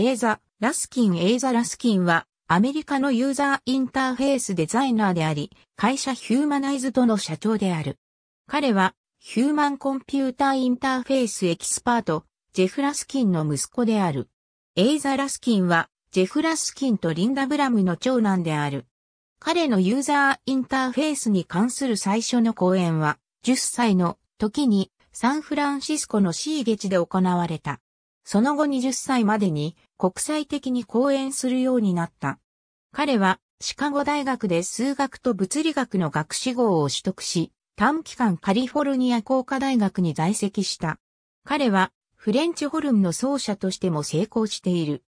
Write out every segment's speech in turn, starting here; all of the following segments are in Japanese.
エーザ、ラスキンエーザラスキンは、アメリカのユーザーインターフェースデザイナーであり、会社ヒューマナイズドの社長である。彼は、ヒューマンコンピューターインターフェースエキスパート、ジェフ・ラスキンの息子である。エイザ・ラスキンは、ジェフ・ラスキンとリンダ・ブラムの長男である。彼のユーザーインターフェースに関する最初の講演は、10歳の時にサンフランシスコのシーゲチで行われた。その後20歳までに国際的に講演するようになった。彼はシカゴ大学で数学と物理学の学士号を取得し、短期間カリフォルニア工科大学に在籍した。彼はフレンチホルンの奏者としても成功している。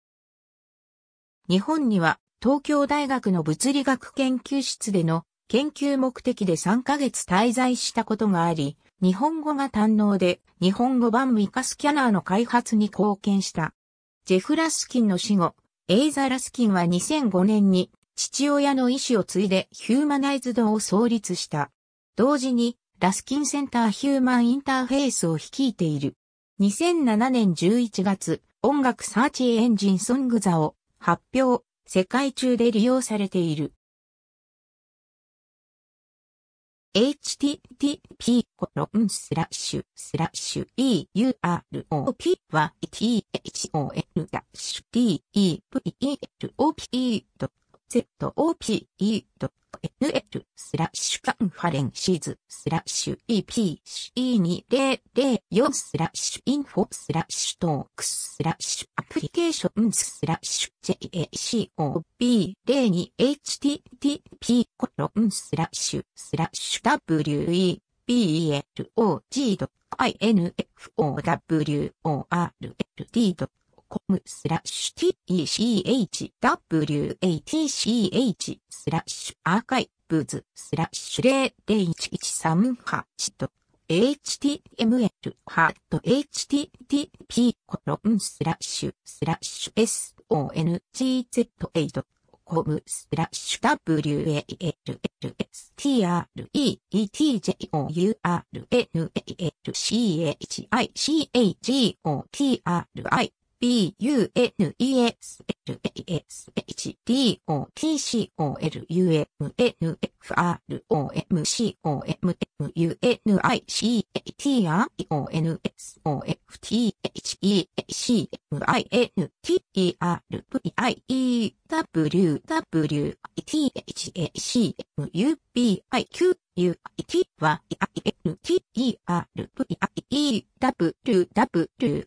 日本には東京大学の物理学研究室での研究目的で3ヶ月滞在したことがあり、日本語が堪能で、日本語版ミカスキャナーの開発に貢献した。ジェフ・ラスキンの死後、エイザ・ラスキンは2005年に父親の意思を継いでヒューマナイズドを創立した。同時に、ラスキンセンターヒューマンインターフェースを率いている。2007年11月、音楽サーチエンジンソングザを発表、世界中で利用されている。http コロンスラッシュスラッシュ europ は thon devlop.zop.nl e e スラッシュカンファレンシーズスラッシュ EPCE2004 スラッシュインフォスラッシュトークスラッシュアプリケーションスラッシュ JACOB02HTTP コロンスラッシュスラッシュ WE blog.infowrld.com o スラッシュ techwatch スラッシュアーカイブーズスラッシュ0 0 1 1 3 8と html ハット http コロンスラッシュスラッシュ songz8 コムスラッシュ walstreetjouralchicagotri n b, u, n, e, s, l, a, s, h, d, o, t, c, o, l, u, m, n, f, r, o, m, c, o, m, m, u, n, i, c, a, t, r, o, n, s, o, f, t, h, e, a, c, m, i, n, t, e, r, v, i, e, w, w, i, t, h, E. c, m, u, b, i, q, u, i, t, y, i, n, t, e, r, v, i, e, w, w,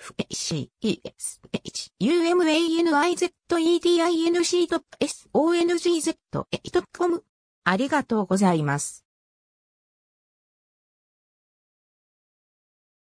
f-a-c-e-s-h-u-m-a-n-i-z-e-d-i-n-c.songz.com。ありがとうございます。